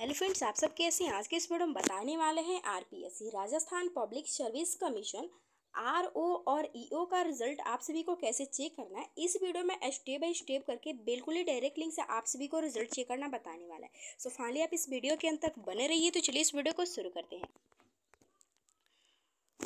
hello friends आप सब कैसे हैं आज के इस वीडियो में बताने वाले हैं RPSC Rajasthan public service commission RO और ईओ का रिजल्ट आप सभी को कैसे चेक करना है इस वीडियो में स्टेप बाय स्टेप करके बिल्कुल ही डायरेक्ट लिंक से आप सभी को रिजल्ट चेक करना बताने वाला है सो फाइनली आप इस वीडियो के अंत तक बने रहिए तो चलिए इस वीडियो को शुरू करते हैं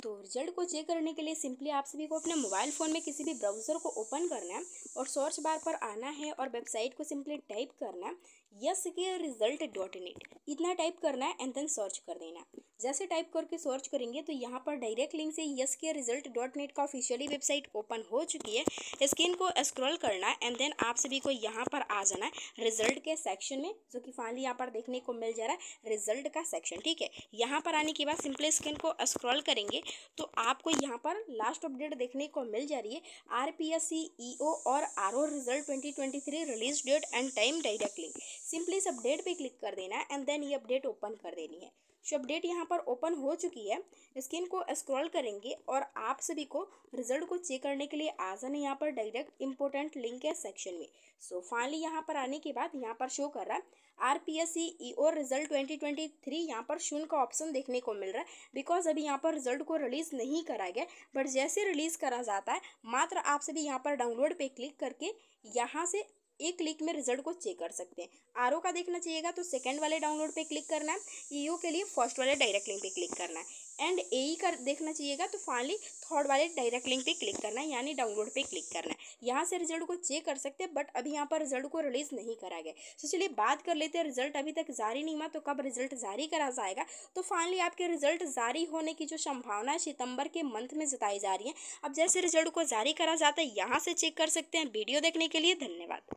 तो रिजल्ट को चेक करने के लिए सिंपली आप सभी को अपने मोबाइल फ़ोन में किसी भी ब्राउज़र को ओपन करना है और सर्च बार पर आना है और वेबसाइट को सिंपली टाइप करना है यस के रिजल्ट डॉट नेट इतना टाइप करना है एंड देन सर्च कर देना जैसे टाइप करके सर्च करेंगे तो यहाँ पर डायरेक्ट लिंक से यस के रिजल्ट डॉट नेट का ऑफिशियली वेबसाइट ओपन हो चुकी है स्क्रीन को स्क्रॉल करना है एंड देन आप सभी को यहाँ पर आ जाना है रिजल्ट के सेक्शन में जो कि फाइनली यहाँ पर देखने को मिल जा रहा है रिजल्ट का सेक्शन ठीक है यहाँ पर आने के बाद सिंपली स्क्रीन को स्क्रॉल करेंगे तो आपको यहाँ पर लास्ट अपडेट देखने को मिल जा रही है R P S C E O और R O result twenty twenty three release date and time direct link simply इस अपडेट पर क्लिक कर देना है एंड देन ये अपडेट ओपन कर देनी है जो अपडेट यहाँ पर ओपन हो चुकी है स्क्रीन को स्क्रॉल करेंगे और आप सभी को रिजल्ट को चेक करने के लिए आ जाना यहाँ पर डायरेक्ट इंपॉर्टेंट लिंक है सेक्शन में सो फाइनली यहाँ पर आने के बाद यहाँ पर शो कर रहा है R P S C E और रिजल्ट ट्वेंटी ट्वेंटी थ्री यहाँ पर शून्य का ऑप्शन देखने को मिल रहा है बिकॉज अभी यहाँ पर रिजल्ट को रिलीज़ नहीं करा गया बट जैसे रिलीज़ करा जाता है मात्र आप सभी यहाँ पर डाउनलोड पे क्लिक करके यहाँ से एक क्लिक में रिजल्ट को चेक कर सकते हैं आर का देखना चाहिएगा तो सेकेंड वाले डाउनलोड पर क्लिक करना है ई e के लिए फर्स्ट वाले डायरेक्ट लिंक पर क्लिक करना है एंड ए e का देखना चाहिएगा तो फाइनली थर्ड वाले डायरेक्ट लिंक पे क्लिक करना है यानी डाउनलोड पे क्लिक करना है यहाँ से रिजल्ट को चेक कर सकते हैं बट अभी यहाँ पर रिजल्ट को रिलीज नहीं करा गया तो चलिए बात कर लेते हैं रिजल्ट अभी तक जारी नहीं हुआ तो कब रिजल्ट जारी करा जाएगा तो फाइनली आपके रिजल्ट जारी होने की जो संभावना है सितंबर के मंथ में जताई जा रही है अब जैसे रिजल्ट को जारी करा जाता है यहाँ से चेक कर सकते हैं वीडियो देखने के लिए धन्यवाद